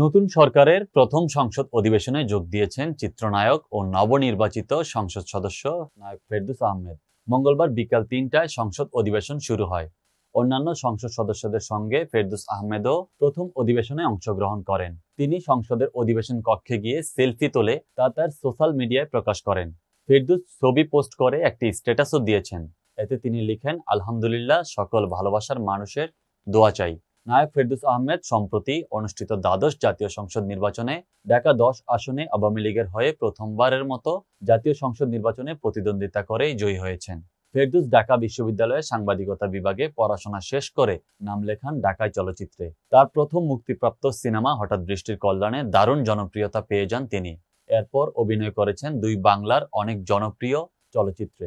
নতুন সরকারের প্রথম সংসদ অধিবেশনে যোগ দিয়েছেন চিত্রনায়ক ও নবনির্বাচিত সংসদ সদস্য নায়ক ফেরদুস আহমেদ মঙ্গলবার বিকাল তিনটায় সংসদ অধিবেশন শুরু হয় অন্যান্য সংসদ সদস্যদের সঙ্গে ফেরদুস আহমেদও প্রথম অধিবেশনে অংশগ্রহণ করেন তিনি সংসদের অধিবেশন কক্ষে গিয়ে সেলফি তোলে তা তার সোশ্যাল মিডিয়ায় প্রকাশ করেন ফেরদুস ছবি পোস্ট করে একটি স্ট্যাটাসও দিয়েছেন এতে তিনি লিখেন আলহামদুলিল্লাহ সকল ভালোবাসার মানুষের দোয়া চাই নায়ক ফেরদুস আহমেদ সম্প্রতি অনুষ্ঠিত দ্বাদশ জাতীয় সংসদ নির্বাচনে ঢাকা দশ আসনে আওয়ামী লীগের হয়ে প্রথমবারের মতো জাতীয় সংসদ নির্বাচনে প্রতিদ্বন্দ্বিতা করে জয়ী হয়েছেন ফেরদুস ঢাকা বিশ্ববিদ্যালয়ে সাংবাদিকতা বিভাগে পড়াশোনা শেষ করে নাম লেখান ঢাকায় চলচ্চিত্রে তার প্রথম মুক্তিপ্রাপ্ত সিনেমা হঠাৎ দৃষ্টির কল্যাণে দারুণ জনপ্রিয়তা পেয়ে যান তিনি এরপর অভিনয় করেছেন দুই বাংলার অনেক জনপ্রিয় চলচ্চিত্রে